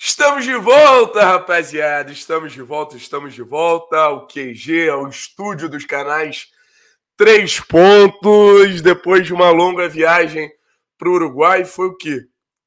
Estamos de volta, rapaziada. Estamos de volta, estamos de volta. O QG, é o estúdio dos canais Três Pontos, depois de uma longa viagem para o Uruguai. Foi o quê?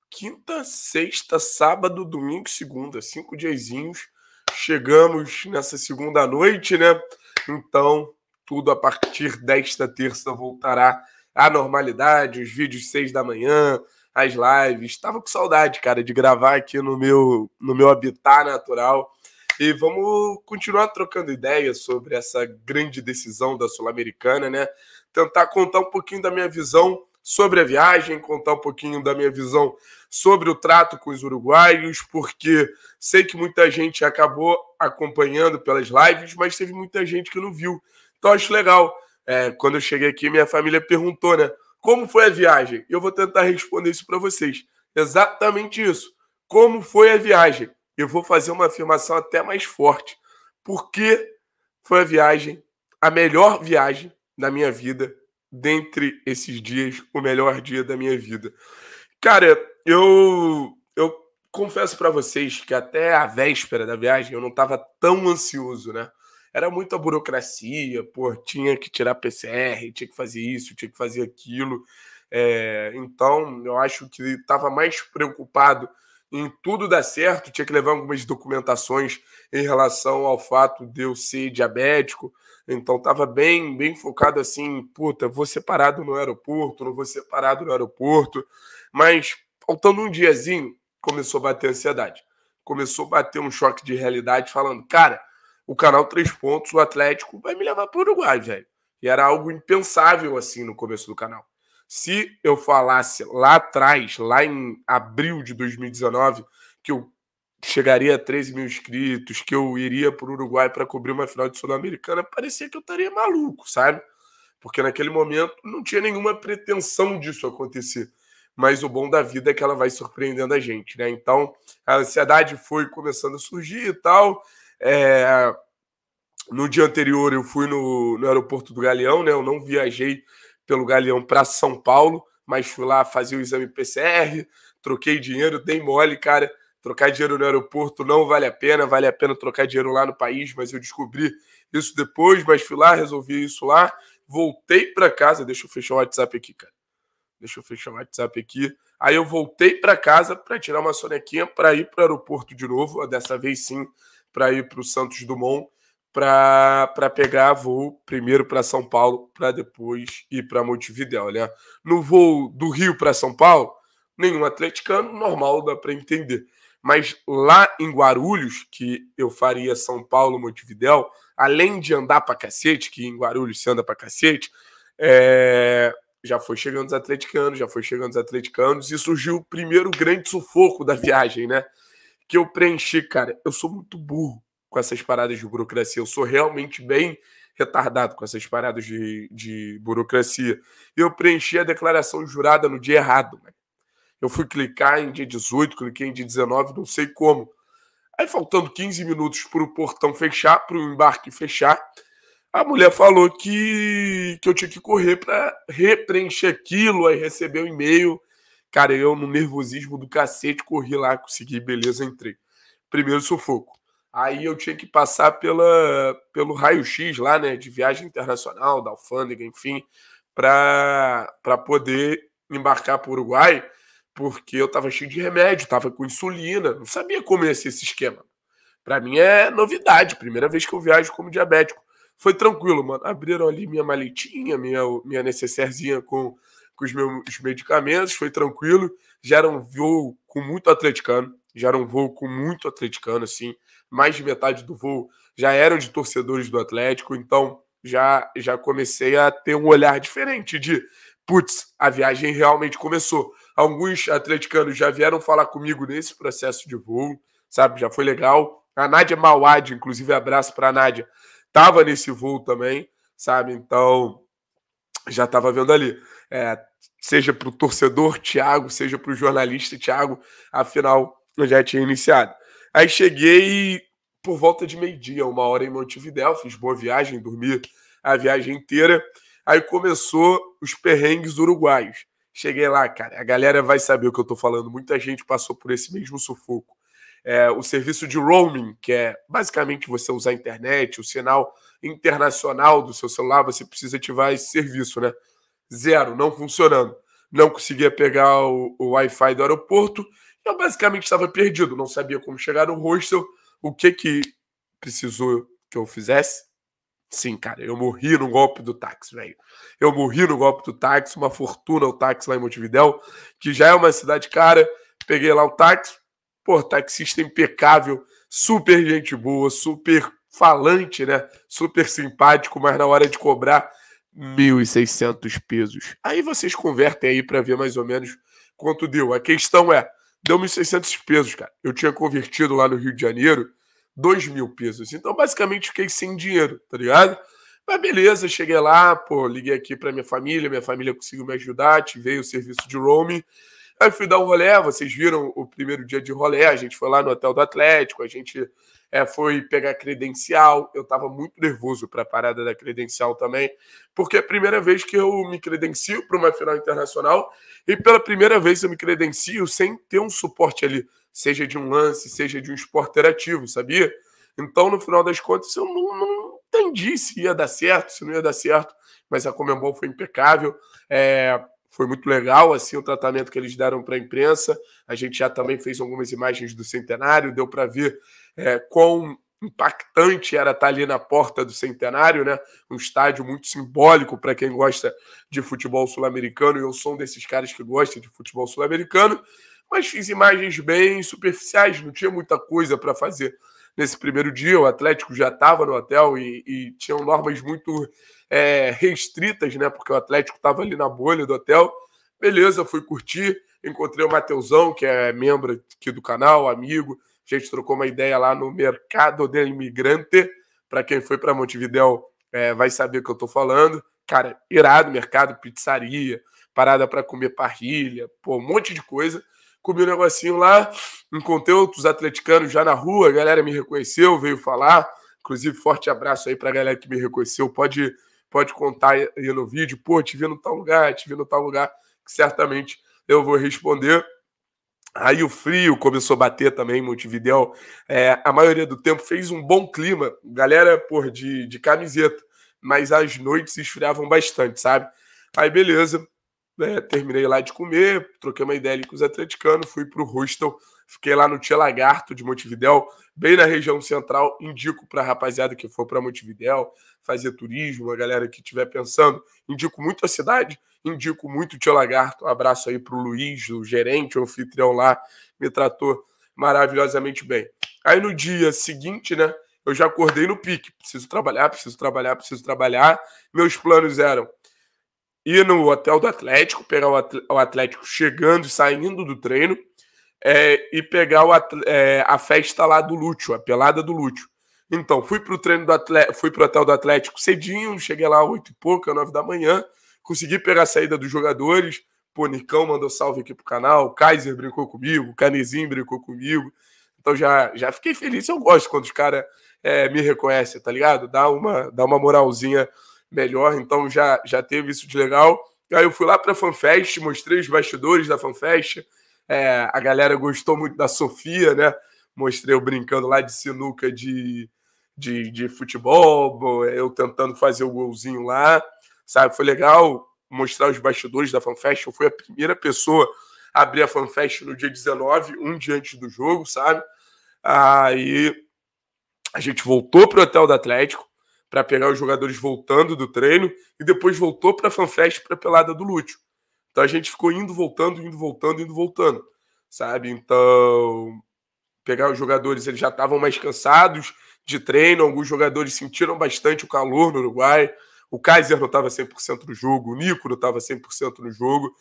Quinta, sexta, sábado, domingo, segunda. Cinco diazinhos. Chegamos nessa segunda noite, né? Então, tudo a partir desta terça voltará à normalidade. Os vídeos seis da manhã, as lives. estava com saudade, cara, de gravar aqui no meu, no meu habitat natural. E vamos continuar trocando ideias sobre essa grande decisão da Sul-Americana, né? Tentar contar um pouquinho da minha visão sobre a viagem, contar um pouquinho da minha visão sobre o trato com os uruguaios, porque sei que muita gente acabou acompanhando pelas lives, mas teve muita gente que não viu. Então acho legal. É, quando eu cheguei aqui, minha família perguntou, né? Como foi a viagem? Eu vou tentar responder isso para vocês. Exatamente isso. Como foi a viagem? Eu vou fazer uma afirmação até mais forte. Por que foi a viagem, a melhor viagem da minha vida, dentre esses dias, o melhor dia da minha vida. Cara, eu eu confesso para vocês que até a véspera da viagem eu não estava tão ansioso, né? era muita burocracia, por tinha que tirar PCR, tinha que fazer isso, tinha que fazer aquilo. É, então, eu acho que estava mais preocupado em tudo dar certo, tinha que levar algumas documentações em relação ao fato de eu ser diabético. Então estava bem, bem focado assim, puta, vou ser parado no aeroporto, não vou ser parado no aeroporto. Mas faltando um diazinho, começou a bater ansiedade. Começou a bater um choque de realidade, falando, cara, o canal Três Pontos, o Atlético, vai me levar para o Uruguai, velho. E era algo impensável assim no começo do canal. Se eu falasse lá atrás, lá em abril de 2019, que eu chegaria a 13 mil inscritos, que eu iria para o Uruguai para cobrir uma final de Sul-Americana, parecia que eu estaria maluco, sabe? Porque naquele momento não tinha nenhuma pretensão disso acontecer. Mas o bom da vida é que ela vai surpreendendo a gente, né? Então a ansiedade foi começando a surgir e tal. É, no dia anterior eu fui no, no aeroporto do Galeão, né? Eu não viajei pelo Galeão para São Paulo, mas fui lá fazer o exame PCR, troquei dinheiro, dei mole, cara. Trocar dinheiro no aeroporto não vale a pena, vale a pena trocar dinheiro lá no país, mas eu descobri isso depois, mas fui lá, resolvi isso lá, voltei para casa, deixa eu fechar o WhatsApp aqui, cara. Deixa eu fechar o WhatsApp aqui. Aí eu voltei para casa para tirar uma sonequinha para ir para o aeroporto de novo, dessa vez sim, para ir para o Santos Dumont para pegar voo primeiro para São Paulo, para depois ir para Montevidéu. Né? No voo do Rio para São Paulo, nenhum atleticano, normal, dá para entender. Mas lá em Guarulhos, que eu faria São Paulo, Montevidéu, além de andar para cacete, que em Guarulhos se anda para cacete, é... já foi chegando os atleticanos, já foi chegando os atleticanos, e surgiu o primeiro grande sufoco da viagem, né? que eu preenchi, cara. Eu sou muito burro com essas paradas de burocracia. Eu sou realmente bem retardado com essas paradas de, de burocracia. Eu preenchi a declaração jurada no dia errado, mano. Eu fui clicar em dia 18, cliquei em dia 19, não sei como. Aí, faltando 15 minutos para o portão fechar, para o embarque fechar, a mulher falou que, que eu tinha que correr para repreencher aquilo, aí receber o um e-mail Cara, eu no nervosismo do cacete corri lá, consegui, beleza, entrei. Primeiro sufoco. Aí eu tinha que passar pela, pelo raio-x lá, né, de viagem internacional, da alfândega, enfim, para poder embarcar para o Uruguai, porque eu estava cheio de remédio, estava com insulina, não sabia como ia ser esse esquema. Para mim é novidade, primeira vez que eu viajo como diabético. Foi tranquilo, mano. Abriram ali minha maletinha, minha, minha necessairezinha com com os meus medicamentos, foi tranquilo. Já era um voo com muito atleticano, já era um voo com muito atleticano, assim. Mais de metade do voo já eram de torcedores do Atlético, então já, já comecei a ter um olhar diferente de, putz, a viagem realmente começou. Alguns atleticanos já vieram falar comigo nesse processo de voo, sabe? Já foi legal. A Nádia Mauad, inclusive, abraço para a Nádia, estava nesse voo também, sabe? Então, já estava vendo ali. É, seja para o torcedor Thiago, seja para o jornalista Thiago, afinal eu já tinha iniciado. Aí cheguei por volta de meio-dia, uma hora em Montevidéu, fiz boa viagem, dormi a viagem inteira. Aí começou os perrengues uruguaios. Cheguei lá, cara, a galera vai saber o que eu estou falando. Muita gente passou por esse mesmo sufoco. É, o serviço de roaming, que é basicamente você usar a internet, o sinal internacional do seu celular, você precisa ativar esse serviço, né? zero, não funcionando. Não conseguia pegar o, o Wi-Fi do aeroporto. Eu basicamente estava perdido, não sabia como chegar no hostel, o que que precisou que eu fizesse. Sim, cara, eu morri no golpe do táxi, velho. Eu morri no golpe do táxi, uma fortuna o táxi lá em Montevidéu, que já é uma cidade cara. Peguei lá o táxi, pô, taxista impecável, super gente boa, super falante, né? Super simpático, mas na hora de cobrar 1.600 pesos. Aí vocês convertem aí para ver mais ou menos quanto deu. A questão é, deu 1.600 pesos, cara. Eu tinha convertido lá no Rio de Janeiro 2 mil pesos. Então, basicamente, fiquei sem dinheiro, tá ligado? Mas beleza, cheguei lá, pô, liguei aqui para minha família, minha família conseguiu me ajudar, ativei o serviço de roaming. Aí fui dar um rolé, vocês viram o primeiro dia de rolé, a gente foi lá no Hotel do Atlético, a gente é, foi pegar credencial. Eu estava muito nervoso para a parada da credencial também, porque é a primeira vez que eu me credencio para uma final internacional e pela primeira vez eu me credencio sem ter um suporte ali, seja de um lance, seja de um esporte ativo, sabia? Então, no final das contas, eu não, não entendi se ia dar certo, se não ia dar certo, mas a Comembol foi impecável. É, foi muito legal assim o tratamento que eles deram para a imprensa. A gente já também fez algumas imagens do centenário, deu para ver é, quão impactante era estar tá ali na porta do centenário, né? Um estádio muito simbólico para quem gosta de futebol sul-americano, e eu sou um desses caras que gosta de futebol sul-americano, mas fiz imagens bem superficiais, não tinha muita coisa para fazer nesse primeiro dia. O Atlético já estava no hotel e, e, tinham normas muito é, restritas, né? Porque o Atlético estava ali na bolha do hotel. Beleza, fui curtir. Encontrei o Mateusão, que é membro aqui do canal, amigo, a gente trocou uma ideia lá no Mercado de Imigrante. Para quem foi para Montevidéu é, vai saber o que eu estou falando. Cara, é irado mercado, pizzaria, parada para comer parrilha, pô, um monte de coisa. Comi um negocinho lá, encontrei outros atleticanos já na rua, a galera me reconheceu, veio falar. Inclusive, forte abraço aí para a galera que me reconheceu. Pode, pode contar aí no vídeo. Pô, te vi no tal lugar, te vi no tal lugar, que certamente eu vou responder. Aí o frio começou a bater também em Montevidéu. É, a maioria do tempo fez um bom clima, galera por de, de camiseta, mas as noites esfriavam bastante, sabe? Aí beleza, é, terminei lá de comer, troquei uma ideia ali com os atleticanos, fui pro hostel Fiquei lá no Tia Lagarto de Montevidéu, bem na região central. Indico para a rapaziada que for para Montevidéu fazer turismo, a galera que estiver pensando. Indico muito a cidade, indico muito o Tia Lagarto. Um abraço aí para o Luiz, o gerente, o anfitrião lá, me tratou maravilhosamente bem. Aí no dia seguinte, né, eu já acordei no pique. Preciso trabalhar, preciso trabalhar, preciso trabalhar. Meus planos eram ir no hotel do Atlético, pegar o Atlético chegando e saindo do treino é, e pegar o, é, a festa lá do Lúcio, a pelada do Lúcio. Então, fui pro treino do Atlético, fui pro hotel do Atlético cedinho, cheguei lá oito e pouca, nove da manhã, consegui pegar a saída dos jogadores. Pô, Nicão mandou salve aqui pro canal, o Kaiser brincou comigo, o Canezinho brincou comigo. Então já, já fiquei feliz, eu gosto quando os caras é, me reconhecem, tá ligado? Dá uma, dá uma moralzinha melhor, então já, já teve isso de legal. Aí eu fui lá pra FanFest, mostrei os bastidores da FanFest, é, a galera gostou muito da Sofia, né? Mostrei eu brincando lá de sinuca de, de, de futebol, eu tentando fazer o golzinho lá, sabe? Foi legal mostrar os bastidores da FanFest. Eu fui a primeira pessoa a abrir a FanFest no dia 19, um dia antes do jogo, sabe? Aí a gente voltou para o hotel do Atlético para pegar os jogadores voltando do treino e depois voltou para a FanFest para a pelada do Lúcio. Então a gente ficou indo, voltando, indo, voltando, indo, voltando, sabe? Então, pegar os jogadores, eles já estavam mais cansados de treino, alguns jogadores sentiram bastante o calor no Uruguai. O Kaiser não estava 100% no jogo, o Nico não estava 100% no jogo.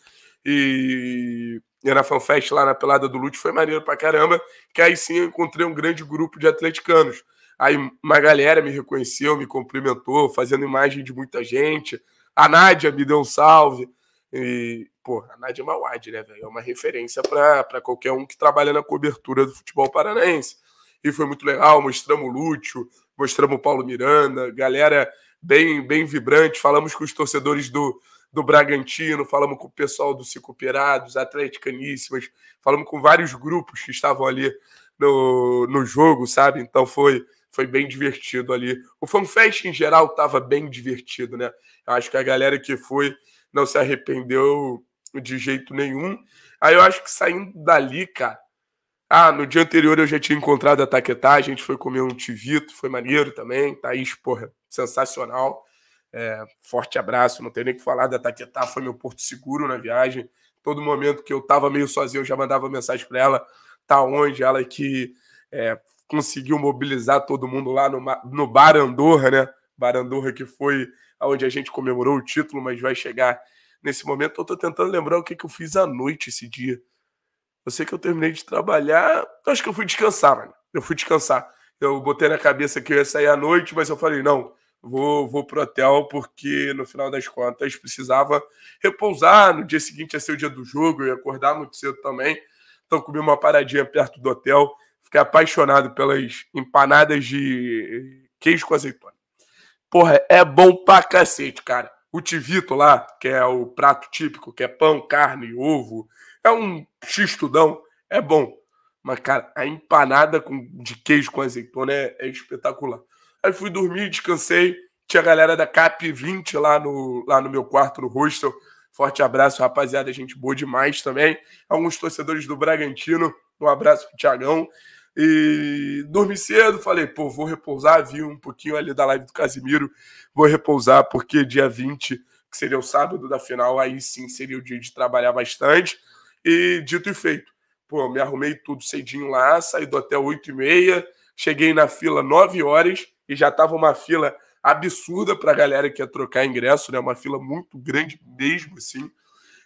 E, e na FanFest lá na Pelada do Lute foi maneiro pra caramba, que aí sim eu encontrei um grande grupo de atleticanos. Aí uma galera me reconheceu, me cumprimentou, fazendo imagem de muita gente. A Nádia me deu um salve. E, pô, a Nadia Mawad, né, velho? É uma referência para qualquer um que trabalha na cobertura do futebol paranaense. E foi muito legal, mostramos o Lúcio, mostramos o Paulo Miranda, galera bem bem vibrante, falamos com os torcedores do, do Bragantino, falamos com o pessoal do Cico Pirados, Atleticaníssimas, falamos com vários grupos que estavam ali no, no jogo, sabe? Então foi foi bem divertido ali. O FanFest em geral estava bem divertido, né? Eu acho que a galera que foi não se arrependeu de jeito nenhum. Aí eu acho que saindo dali, cara. Ah, no dia anterior eu já tinha encontrado a Taquetá, a gente foi comer um tivito, foi maneiro também. Thaís, porra, sensacional. É, forte abraço, não tenho nem o que falar da Taquetá, foi meu porto seguro na viagem. Todo momento que eu tava meio sozinho, eu já mandava mensagem para ela, tá onde? Ela que é, conseguiu mobilizar todo mundo lá no, no Bar Andorra, né? Barandurra, que foi onde a gente comemorou o título, mas vai chegar nesse momento. Eu estou tentando lembrar o que, que eu fiz à noite esse dia. Eu sei que eu terminei de trabalhar, acho que eu fui descansar, mano. Eu fui descansar. Eu botei na cabeça que eu ia sair à noite, mas eu falei, não, vou, vou pro hotel, porque no final das contas precisava repousar. No dia seguinte ia ser o dia do jogo, eu ia acordar muito cedo também. Então comi uma paradinha perto do hotel. Fiquei apaixonado pelas empanadas de queijo com azeitona porra, é bom pra cacete, cara. O tivito lá, que é o prato típico, que é pão, carne, ovo, é um xistudão, é bom. Mas, cara, a empanada com, de queijo com azeitona é, é espetacular. Aí fui dormir, descansei. Tinha a galera da CAP 20 lá no, lá no meu quarto, no hostel. Forte abraço, rapaziada. Gente boa demais também. Alguns torcedores do Bragantino. Um abraço pro Tiagão. E dormi cedo, falei, pô, vou repousar. Vi um pouquinho ali da live do Casimiro, vou repousar, porque dia 20, que seria o sábado da final, aí sim seria o dia de trabalhar bastante. E dito e feito, pô, me arrumei tudo cedinho lá, saí do hotel 8h30, cheguei na fila 9 horas e já tava uma fila absurda para a galera que ia trocar ingresso, né? Uma fila muito grande mesmo, assim.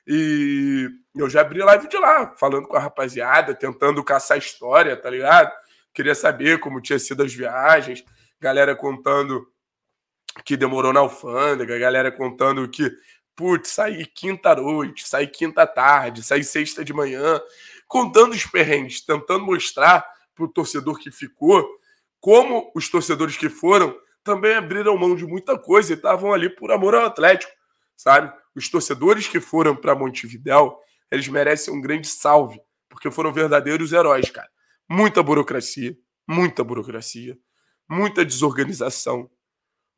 E eu já abri live de lá, falando com a rapaziada, tentando caçar história, tá ligado? Queria saber como tinha sido as viagens, galera contando que demorou na alfândega, galera contando que, putz, saí quinta-noite, saí quinta-tarde, saí sexta de manhã, contando os perrengues, tentando mostrar pro torcedor que ficou como os torcedores que foram também abriram mão de muita coisa e estavam ali por amor ao Atlético sabe? Os torcedores que foram para Montevidéu, eles merecem um grande salve, porque foram verdadeiros heróis, cara. Muita burocracia, muita burocracia, muita desorganização.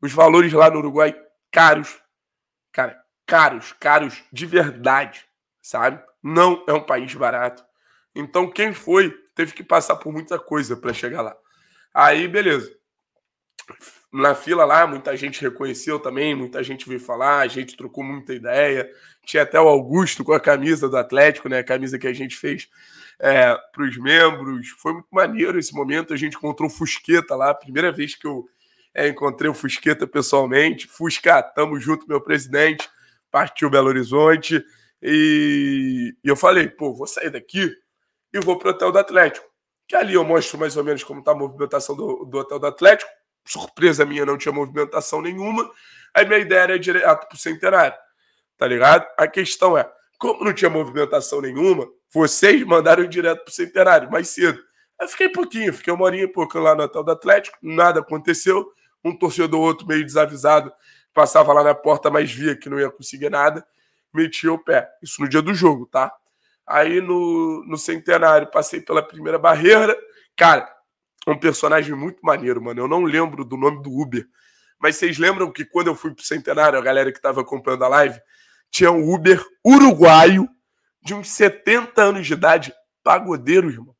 Os valores lá no Uruguai caros, cara, caros, caros de verdade, sabe? Não é um país barato. Então quem foi teve que passar por muita coisa para chegar lá. Aí, beleza na fila lá, muita gente reconheceu também, muita gente veio falar, a gente trocou muita ideia. Tinha até o Augusto com a camisa do Atlético, né? A camisa que a gente fez é, para os membros. Foi muito maneiro esse momento. A gente encontrou o Fusqueta lá, primeira vez que eu é, encontrei o Fusqueta pessoalmente. Fusca, tamo junto, meu presidente. Partiu Belo Horizonte. E, e eu falei, pô, vou sair daqui e vou pro hotel do Atlético. Que ali eu mostro mais ou menos como está a movimentação do, do hotel do Atlético surpresa minha, não tinha movimentação nenhuma. Aí minha ideia era ir direto pro centenário, tá ligado? A questão é, como não tinha movimentação nenhuma, vocês mandaram direto pro centenário, mais cedo. Eu fiquei pouquinho, fiquei uma horinha e pouco lá no Natal do Atlético, nada aconteceu. Um torcedor outro meio desavisado passava lá na porta, mas via que não ia conseguir nada, metia o pé. Isso no dia do jogo, tá? Aí no, no centenário, passei pela primeira barreira. Cara, um personagem muito maneiro, mano. Eu não lembro do nome do Uber. Mas vocês lembram que quando eu fui pro Centenário, a galera que tava acompanhando a live, tinha um Uber uruguaio de uns 70 anos de idade, pagodeiro, irmão.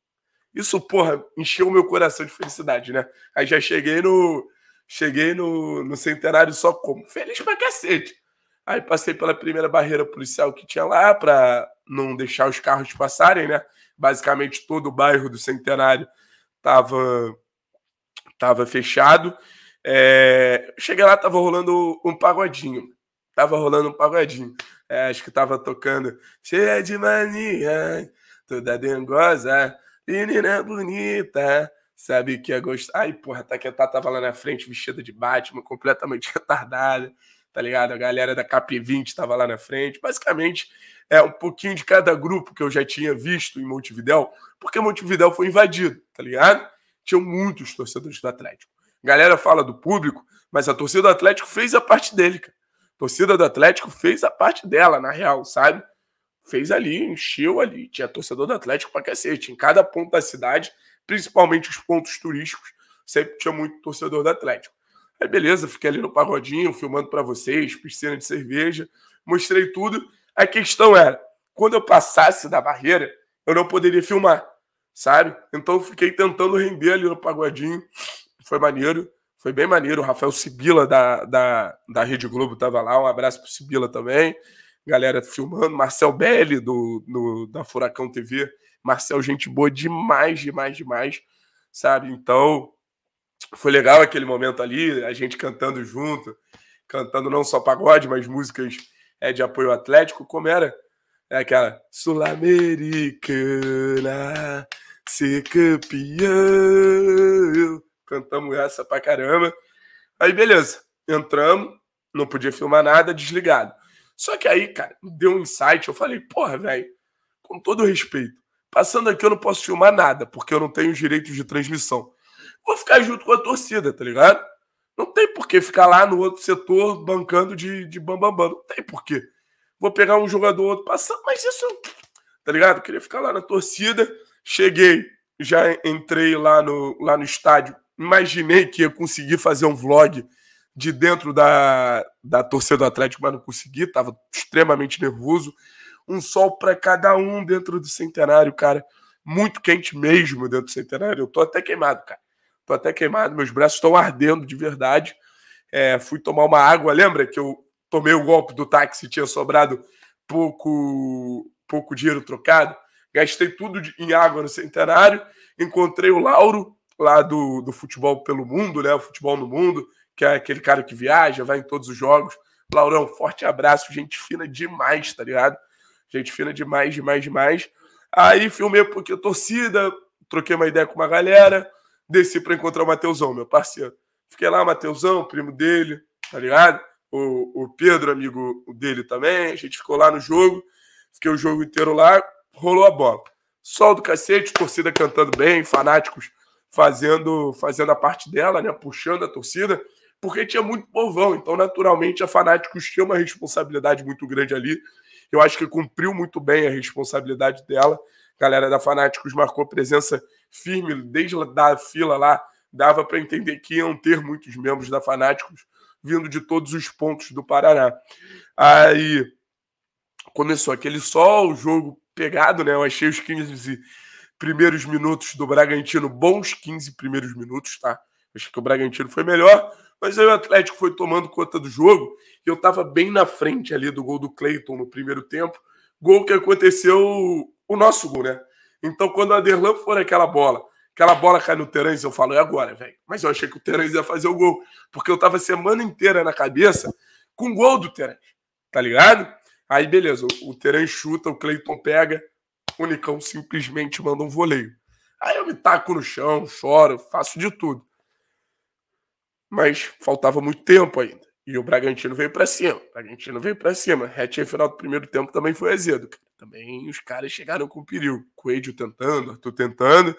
Isso, porra, encheu meu coração de felicidade, né? Aí já cheguei no. Cheguei no, no centenário só como? Feliz pra cacete. Aí passei pela primeira barreira policial que tinha lá, pra não deixar os carros passarem, né? Basicamente todo o bairro do centenário tava tava fechado. É, cheguei lá, tava rolando um pagodinho. Tava rolando um pagodinho. É, acho que tava tocando cheia de mania, toda dengosa, menina bonita. Sabe que é gostar. Ai, porra, tá que tata tava lá na frente, vestida de Batman, completamente retardada, tá ligado? A galera da Cap 20 tava lá na frente. Basicamente, é um pouquinho de cada grupo que eu já tinha visto em Montevidéu, porque Montevidéu foi invadido, tá ligado? Tinham muitos torcedores do Atlético. A galera fala do público, mas a torcida do Atlético fez a parte dele, cara. A torcida do Atlético fez a parte dela, na real, sabe? Fez ali, encheu ali. Tinha torcedor do Atlético pra cacete, em cada ponto da cidade, principalmente os pontos turísticos, sempre tinha muito torcedor do Atlético. Aí beleza, fiquei ali no pagodinho, filmando para vocês, piscina de cerveja, mostrei tudo a questão era, é, quando eu passasse da barreira, eu não poderia filmar, sabe? Então eu fiquei tentando render ali no pagodinho. Foi maneiro, foi bem maneiro. O Rafael Sibila da, da, da Rede Globo tava lá, um abraço pro Sibila também. Galera filmando, Marcel Belli do, do, da Furacão TV. Marcel, gente boa demais, demais, demais, sabe? Então, foi legal aquele momento ali, a gente cantando junto, cantando não só pagode, mas músicas é, de apoio atlético, como era? É aquela Sul-Americana, ser campeão. Cantamos essa pra caramba. Aí, beleza. Entramos, não podia filmar nada, desligado. Só que aí, cara, deu um insight. Eu falei, porra, velho, com todo respeito, passando aqui eu não posso filmar nada, porque eu não tenho os direitos de transmissão. Vou ficar junto com a torcida, tá ligado? Não tem por que ficar lá no outro setor bancando de, de bambambam. Bam, bam. Não tem por que. Vou pegar um jogador outro passando, mas isso. Tá ligado? Queria ficar lá na torcida. Cheguei, já entrei lá no, lá no estádio. Imaginei que ia conseguir fazer um vlog de dentro da, da torcida do Atlético, mas não consegui. Tava extremamente nervoso. Um sol para cada um dentro do centenário, cara. Muito quente mesmo dentro do centenário. Eu tô até queimado, cara. Estou até queimado, meus braços estão ardendo de verdade. É, fui tomar uma água, lembra que eu tomei o golpe do táxi tinha sobrado pouco, pouco dinheiro trocado? Gastei tudo em água no centenário. Encontrei o Lauro, lá do, do futebol pelo mundo, né? O futebol no mundo, que é aquele cara que viaja, vai em todos os jogos. Laurão, forte abraço, gente fina demais, tá ligado? Gente fina demais, demais, demais. Aí filmei um pouquinho a torcida, troquei uma ideia com uma galera, desci para encontrar o Mateusão, meu parceiro. Fiquei lá, Mateusão, primo dele, tá ligado? O, o Pedro, amigo dele também. A gente ficou lá no jogo. Fiquei o jogo inteiro lá, rolou a bola. Sol do cacete, torcida cantando bem, fanáticos fazendo, fazendo a parte dela, né? Puxando a torcida, porque tinha muito povão. Então, naturalmente, a Fanáticos tinha uma responsabilidade muito grande ali. Eu acho que cumpriu muito bem a responsabilidade dela. A galera da Fanáticos marcou presença firme desde da fila lá. Dava para entender que iam ter muitos membros da Fanáticos vindo de todos os pontos do Paraná. Aí começou aquele sol, o jogo pegado, né? Eu achei os 15 primeiros minutos do Bragantino, bons 15 primeiros minutos, tá? Acho que o Bragantino foi melhor, mas aí o Atlético foi tomando conta do jogo e eu tava bem na frente ali do gol do Cleiton no primeiro tempo. Gol que aconteceu o nosso gol, né? Então, quando a Derlan for aquela bola, aquela bola cai no Terence, eu falo, é agora, velho. Mas eu achei que o Terence ia fazer o gol, porque eu tava semana inteira na cabeça com o gol do Terence, tá ligado? Aí, beleza, o Terence chuta, o Cleiton pega, o Nicão simplesmente manda um voleio. Aí eu me taco no chão, choro, faço de tudo. Mas faltava muito tempo ainda. E o Bragantino veio para cima. O Bragantino veio para cima. Retinha final do primeiro tempo também foi azedo. Também os caras chegaram com perigo. Coelho tentando, Arthur tentando.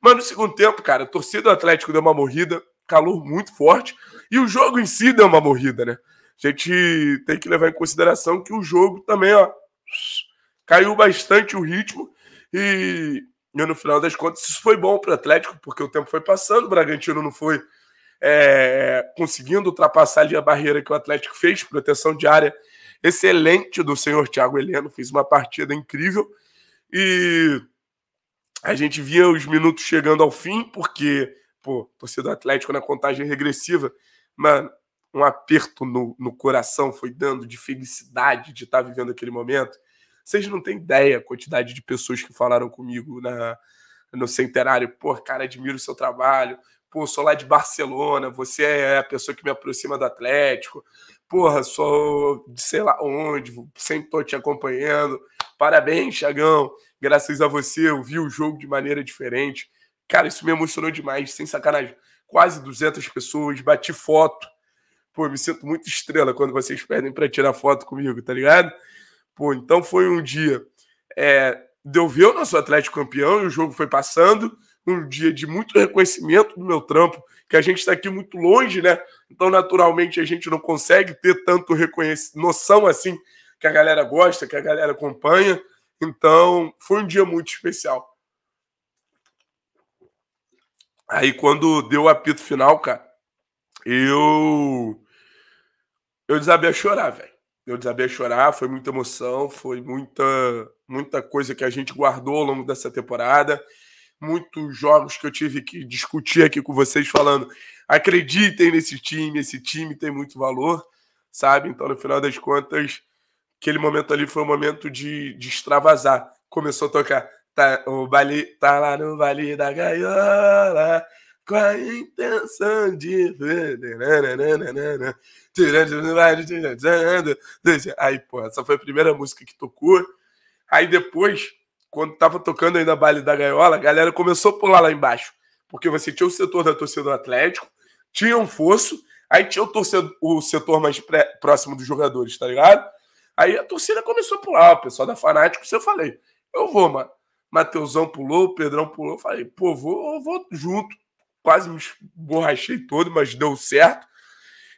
Mas no segundo tempo, cara, a torcida do Atlético deu uma morrida, calor muito forte. E o jogo em si deu uma morrida, né? A gente tem que levar em consideração que o jogo também, ó, caiu bastante o ritmo. E, e no final das contas, isso foi bom para o Atlético, porque o tempo foi passando, o Bragantino não foi é, conseguindo ultrapassar ali a barreira que o Atlético fez, proteção de área excelente do senhor Thiago Heleno, fez uma partida incrível e a gente via os minutos chegando ao fim, porque, pô, torcida Atlético na contagem regressiva, mano, um aperto no, no coração foi dando de felicidade de estar tá vivendo aquele momento. Vocês não têm ideia a quantidade de pessoas que falaram comigo na, no centenário, pô, cara, admiro o seu trabalho, pô, sou lá de Barcelona, você é a pessoa que me aproxima do Atlético, porra, sou de sei lá onde, sempre tô te acompanhando, parabéns, Chagão, graças a você eu vi o jogo de maneira diferente. Cara, isso me emocionou demais, sem sacanagem. Quase 200 pessoas, bati foto. Pô, me sinto muito estrela quando vocês pedem para tirar foto comigo, tá ligado? Pô, então foi um dia. É, deu ver o nosso Atlético campeão e o jogo foi passando um dia de muito reconhecimento do meu trampo, que a gente está aqui muito longe, né? Então, naturalmente, a gente não consegue ter tanto noção assim que a galera gosta, que a galera acompanha. Então, foi um dia muito especial. Aí, quando deu o apito final, cara, eu. Eu desabei a chorar, velho. Eu desabei a chorar, foi muita emoção, foi muita, muita coisa que a gente guardou ao longo dessa temporada muitos jogos que eu tive que discutir aqui com vocês, falando: acreditem nesse time, esse time tem muito valor, sabe? Então, no final das contas, aquele momento ali foi um momento de, de extravasar. Começou a tocar. Tá, o Bali tá lá no Vale da Gaiola, com a intenção de. Aí, pô, essa foi a primeira música que tocou. Aí depois quando tava tocando ainda baile da gaiola, a galera começou a pular lá embaixo. Porque você tinha o setor da torcida do Atlético, tinha um fosso, aí tinha o, torcedor, o setor mais pré, próximo dos jogadores, tá ligado? Aí a torcida começou a pular, o pessoal da Fanático, eu falei, eu vou, mano. Mateusão pulou, o Pedrão pulou, eu falei, pô, vou, vou junto. Quase me borrachei todo, mas deu certo.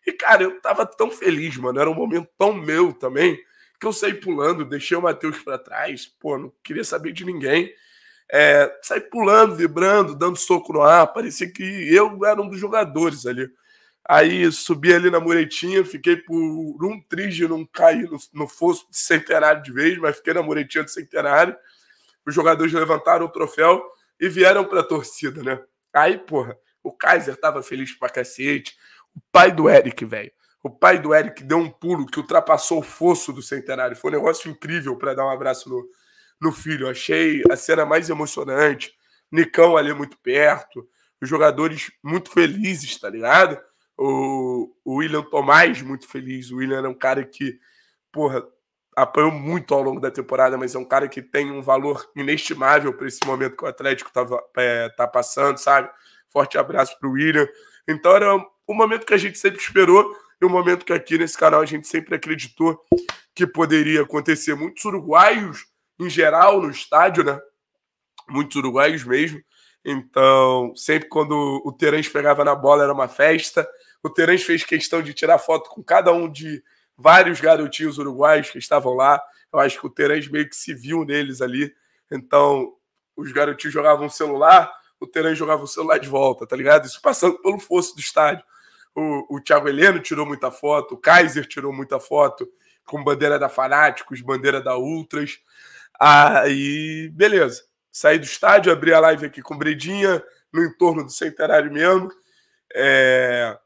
E, cara, eu tava tão feliz, mano. Era um momento tão meu também porque eu saí pulando, deixei o Matheus para trás, pô, não queria saber de ninguém. É, saí pulando, vibrando, dando soco no ar, parecia que eu era um dos jogadores ali. Aí subi ali na muretinha, fiquei por um triz de não cair no, no fosso de centenário de vez, mas fiquei na muretinha de centenário. Os jogadores levantaram o troféu e vieram para a torcida, né? Aí, porra, o Kaiser tava feliz pra cacete, o pai do Eric, velho o pai do Eric deu um pulo que ultrapassou o fosso do centenário. Foi um negócio incrível para dar um abraço no, no filho. achei a cena mais emocionante. Nicão ali muito perto, os jogadores muito felizes, tá ligado? O, o William Tomás muito feliz. O William era um cara que, porra, apanhou muito ao longo da temporada, mas é um cara que tem um valor inestimável para esse momento que o Atlético tá, é, tá passando, sabe? Forte abraço para o William. Então era o momento que a gente sempre esperou e um momento que aqui nesse canal a gente sempre acreditou que poderia acontecer. Muitos uruguaios, em geral, no estádio, né? Muitos uruguaios mesmo. Então, sempre quando o Terence pegava na bola era uma festa. O Terence fez questão de tirar foto com cada um de vários garotinhos uruguaios que estavam lá. Eu acho que o Terence meio que se viu neles ali. Então, os garotinhos jogavam celular, o Terence jogava o celular de volta, tá ligado? Isso passando pelo fosso do estádio o, o Thiago Heleno tirou muita foto, o Kaiser tirou muita foto com bandeira da Fanáticos, bandeira da Ultras. Aí, beleza. Saí do estádio, abri a live aqui com Bredinha, no entorno do centenário mesmo. É...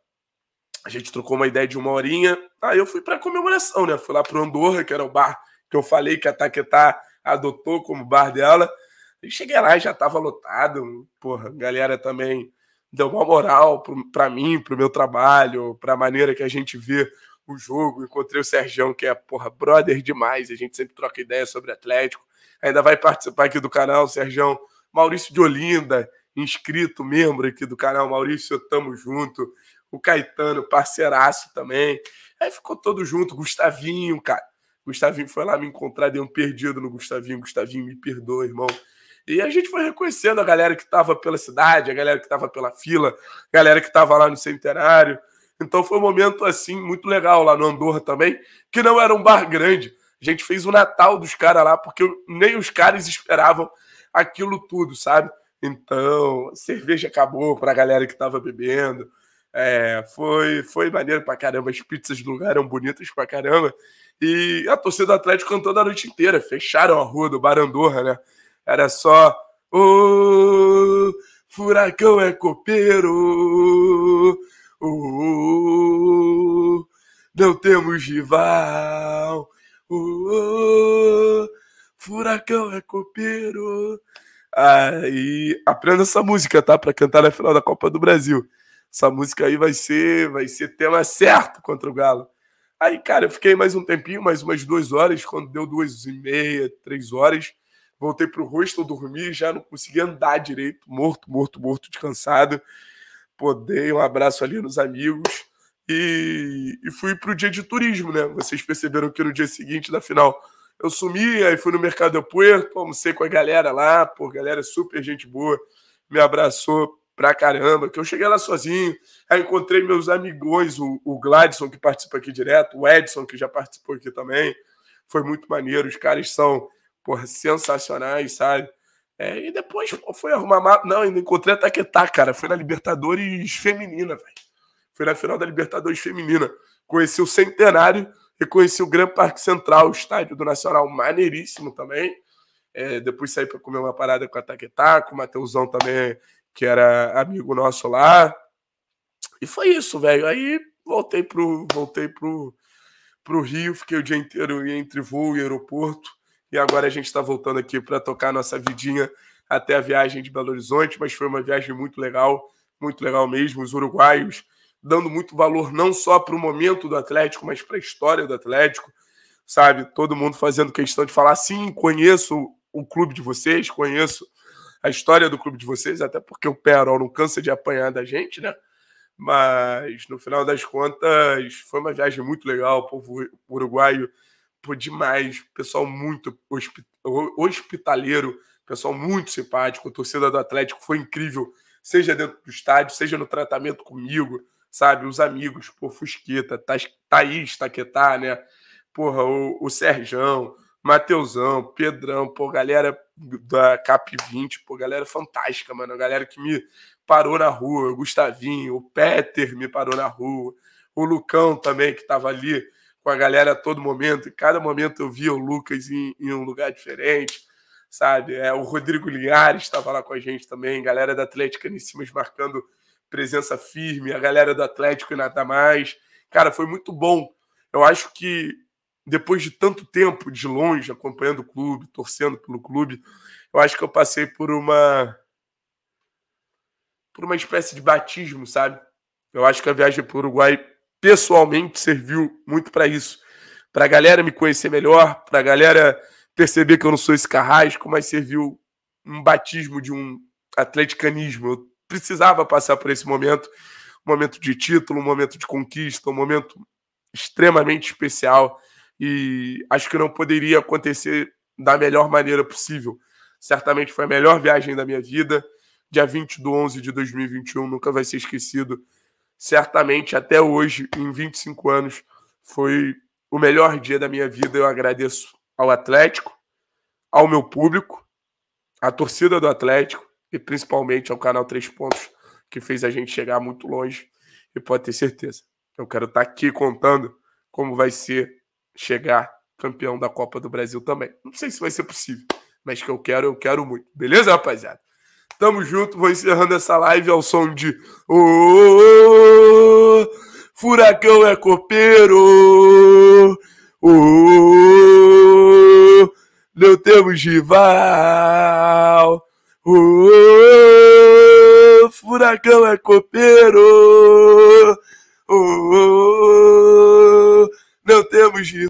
A gente trocou uma ideia de uma horinha. Aí eu fui para comemoração, né? Fui lá pro Andorra, que era o bar que eu falei que a Taquetá adotou como bar dela. E cheguei lá e já tava lotado. Porra, galera também deu uma moral para mim, para o meu trabalho, para a maneira que a gente vê o jogo. Encontrei o Sergião, que é, porra, brother demais. A gente sempre troca ideia sobre Atlético. Ainda vai participar aqui do canal, Sergião. Maurício de Olinda, inscrito, membro aqui do canal. Maurício, tamo junto. O Caetano, parceiraço também. Aí ficou todo junto. Gustavinho, cara. Gustavinho foi lá me encontrar, deu um perdido no Gustavinho. Gustavinho, me perdoa, irmão. E a gente foi reconhecendo a galera que estava pela cidade, a galera que estava pela fila, a galera que estava lá no centenário. Então foi um momento assim muito legal lá no Andorra também, que não era um bar grande. A gente fez o Natal dos caras lá, porque nem os caras esperavam aquilo tudo, sabe? Então, cerveja acabou para a galera que estava bebendo. É, foi, foi maneiro pra caramba. As pizzas do lugar eram bonitas pra caramba. E a torcida do Atlético cantou a noite inteira. Fecharam a rua do Barandorra, né? era só o furacão é copeiro. o não temos rival. o furacão é copeiro. Aí, aprenda essa música, tá? Para cantar na final da Copa do Brasil. Essa música aí vai ser, vai ser tema certo contra o Galo. Aí, cara, eu fiquei mais um tempinho, mais umas duas horas. Quando deu duas e meia, três horas, Voltei pro rosto dormir, já não consegui andar direito, morto, morto, morto, descansado. Podei um abraço ali nos amigos e, e fui pro dia de turismo, né? Vocês perceberam que no dia seguinte da final eu sumi, aí fui no Mercado do Puerto, almocei com a galera lá, pô, galera super gente boa, me abraçou pra caramba, que eu cheguei lá sozinho, aí encontrei meus amigões, o, o Gladson, que participa aqui direto, o Edson, que já participou aqui também, foi muito maneiro, os caras são porra, sensacionais, sabe? É, e depois pô, foi arrumar. Não, ainda encontrei a Taquetá, cara. Foi na Libertadores Feminina, velho. Foi na final da Libertadores Feminina. Conheci o Centenário e conheci o Gran Parque Central, o estádio do Nacional, maneiríssimo também. É, depois saí para comer uma parada com a Taquetá, com o Mateusão também, que era amigo nosso lá. E foi isso, velho. Aí voltei pro, voltei pro, pro Rio, fiquei o dia inteiro entre voo e aeroporto. E agora a gente está voltando aqui para tocar nossa vidinha até a viagem de Belo Horizonte, mas foi uma viagem muito legal, muito legal mesmo. Os uruguaios dando muito valor não só para o momento do Atlético, mas para a história do Atlético, sabe? Todo mundo fazendo questão de falar: sim, conheço o clube de vocês, conheço a história do clube de vocês, até porque o Perol não cansa de apanhar da gente, né? Mas no final das contas, foi uma viagem muito legal. O povo uruguaio pô, demais. Pessoal muito hospitaleiro, pessoal muito simpático. A torcida do Atlético foi incrível, seja dentro do estádio, seja no tratamento comigo, sabe? Os amigos, pô, Fusquita, Thaís, Taquetá, né? Porra, o, o Serjão, Mateusão, Pedrão, pô, galera da CAP 20, pô, galera fantástica, mano. A galera que me parou na rua, o Gustavinho, o Peter me parou na rua, o Lucão também, que tava ali com a galera a todo momento. Em cada momento eu via o Lucas em, em um lugar diferente, sabe? É, o Rodrigo Linhares estava lá com a gente também, galera da Atlética cima marcando presença firme, a galera do Atlético e nada mais. Cara, foi muito bom. Eu acho que depois de tanto tempo de longe acompanhando o clube, torcendo pelo clube, eu acho que eu passei por uma por uma espécie de batismo, sabe? Eu acho que a viagem para o Uruguai pessoalmente serviu muito para isso. Para a galera me conhecer melhor, para a galera perceber que eu não sou esse carrasco, mas serviu um batismo de um atleticanismo. Eu precisava passar por esse momento, um momento de título, um momento de conquista, um momento extremamente especial e acho que não poderia acontecer da melhor maneira possível. Certamente foi a melhor viagem da minha vida. Dia 20 do 11 de 2021 nunca vai ser esquecido certamente até hoje, em 25 anos, foi o melhor dia da minha vida. Eu agradeço ao Atlético, ao meu público, à torcida do Atlético e principalmente ao canal Três Pontos, que fez a gente chegar muito longe. E pode ter certeza, eu quero estar aqui contando como vai ser chegar campeão da Copa do Brasil também. Não sei se vai ser possível, mas que eu quero, eu quero muito. Beleza, rapaziada? Tamo junto, vou encerrando essa live ao som de oh, oh, oh Furacão é copeiro. Oh, não temos rival. Oh, furacão é copeiro. Oh, não temos rival.